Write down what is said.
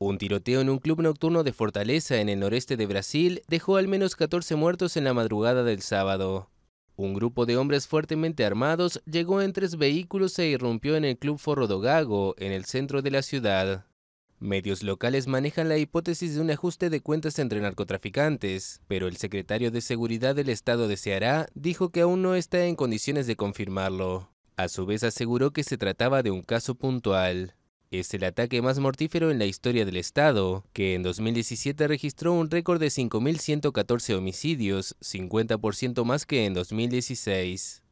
Un tiroteo en un club nocturno de Fortaleza en el noreste de Brasil dejó al menos 14 muertos en la madrugada del sábado. Un grupo de hombres fuertemente armados llegó en tres vehículos e irrumpió en el club Forro do Gago, en el centro de la ciudad. Medios locales manejan la hipótesis de un ajuste de cuentas entre narcotraficantes, pero el secretario de Seguridad del Estado de Ceará dijo que aún no está en condiciones de confirmarlo. A su vez aseguró que se trataba de un caso puntual es el ataque más mortífero en la historia del Estado, que en 2017 registró un récord de 5.114 homicidios, 50% más que en 2016.